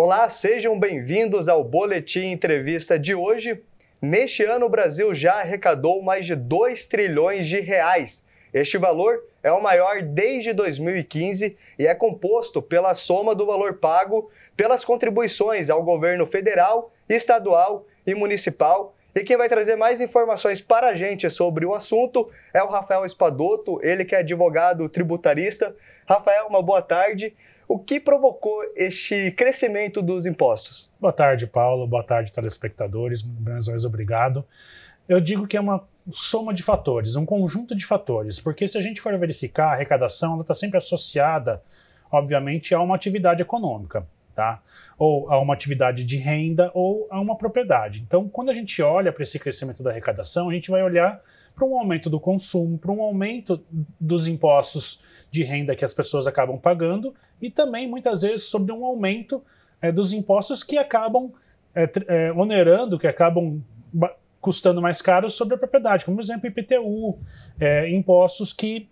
Olá, sejam bem-vindos ao Boletim Entrevista de hoje. Neste ano, o Brasil já arrecadou mais de 2 trilhões de reais. Este valor é o maior desde 2015 e é composto pela soma do valor pago pelas contribuições ao governo federal, estadual e municipal. E quem vai trazer mais informações para a gente sobre o assunto é o Rafael Espadoto, ele que é advogado tributarista. Rafael, uma boa tarde. O que provocou este crescimento dos impostos? Boa tarde, Paulo. Boa tarde, telespectadores. Brasil, obrigado. Eu digo que é uma soma de fatores, um conjunto de fatores, porque se a gente for verificar a arrecadação, ela está sempre associada, obviamente, a uma atividade econômica. Tá? Ou a uma atividade de renda ou a uma propriedade. Então, quando a gente olha para esse crescimento da arrecadação, a gente vai olhar para um aumento do consumo, para um aumento dos impostos de renda que as pessoas acabam pagando e também muitas vezes sobre um aumento é, dos impostos que acabam é, onerando, que acabam custando mais caro sobre a propriedade, como por exemplo IPTU, impostos que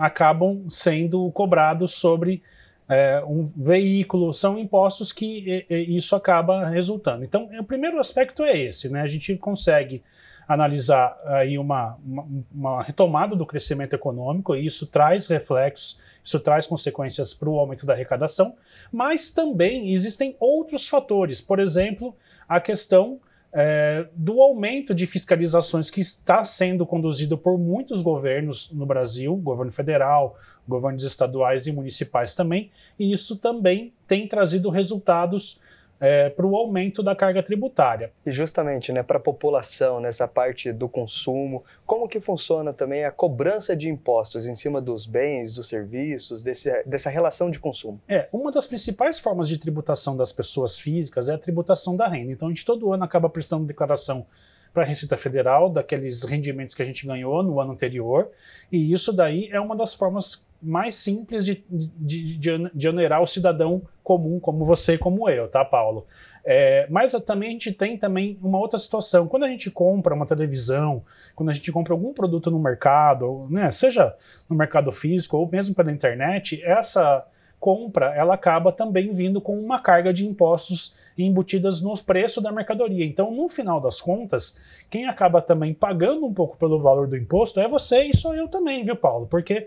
acabam sendo cobrados sobre é, um veículo, são impostos que e, e isso acaba resultando. Então, é, o primeiro aspecto é esse, né? A gente consegue analisar aí uma, uma, uma retomada do crescimento econômico e isso traz reflexos, isso traz consequências para o aumento da arrecadação, mas também existem outros fatores, por exemplo, a questão é, do aumento de fiscalizações que está sendo conduzido por muitos governos no Brasil, governo federal, governos estaduais e municipais também, e isso também tem trazido resultados é, para o aumento da carga tributária. E justamente, né, para a população, nessa né, parte do consumo, como que funciona também a cobrança de impostos em cima dos bens, dos serviços, desse, dessa relação de consumo? É, uma das principais formas de tributação das pessoas físicas é a tributação da renda. Então, a gente todo ano acaba prestando declaração para a Receita Federal daqueles rendimentos que a gente ganhou no ano anterior, e isso daí é uma das formas mais simples de, de, de, de onerar o cidadão comum, como você e como eu, tá, Paulo? É, mas também a gente tem também uma outra situação. Quando a gente compra uma televisão, quando a gente compra algum produto no mercado, né, seja no mercado físico ou mesmo pela internet, essa compra ela acaba também vindo com uma carga de impostos embutidas no preço da mercadoria. Então, no final das contas, quem acaba também pagando um pouco pelo valor do imposto é você e sou eu também, viu, Paulo? Porque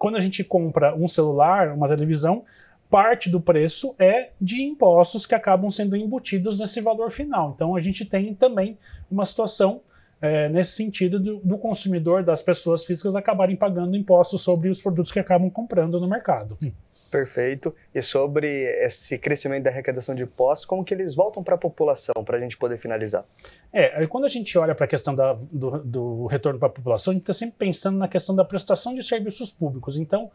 quando a gente compra um celular, uma televisão, parte do preço é de impostos que acabam sendo embutidos nesse valor final. Então a gente tem também uma situação é, nesse sentido do, do, consumidor, das pessoas físicas acabarem pagando impostos sobre os produtos que acabam comprando no mercado. Hum. Perfeito. E sobre esse crescimento da arrecadação de impostos, como que eles voltam para a população, para a gente poder finalizar? É, quando a gente olha para a questão da, do, do retorno para a população, a gente está sempre pensando na questão da prestação de serviços públicos. Então,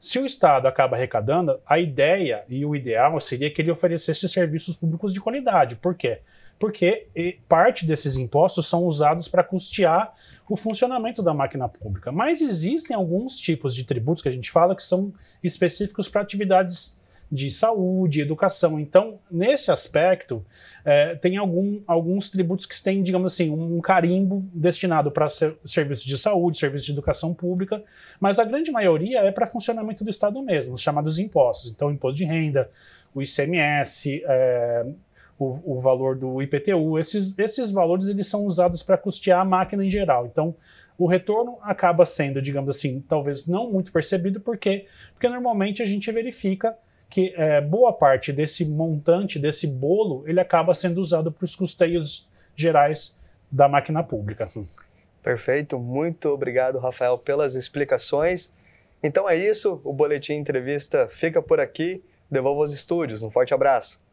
se o Estado acaba arrecadando, a ideia e o ideal seria que ele oferecesse serviços públicos de qualidade. Por quê? Porque parte desses impostos são usados para custear o funcionamento da máquina pública. Mas existem alguns tipos de tributos que a gente fala que são específicos para atividades de saúde, educação. Então, nesse aspecto, é, tem algum, alguns tributos que têm, digamos assim, um carimbo destinado para ser, serviços de saúde, serviços de educação pública, mas a grande maioria é para funcionamento do Estado mesmo, os chamados impostos. Então, imposto de renda, o ICMS, é, o, o, valor do IPTU, esses, esses valores eles são usados para custear a máquina em geral. Então, o retorno acaba sendo, digamos assim, talvez não muito percebido, porque, porque normalmente a gente verifica que é, boa parte desse montante, desse bolo, ele acaba sendo usado para os custeios gerais da máquina pública. Perfeito, muito obrigado, Rafael, pelas explicações. Então é isso, o Boletim Entrevista fica por aqui. Devolvo aos estúdios, um forte abraço.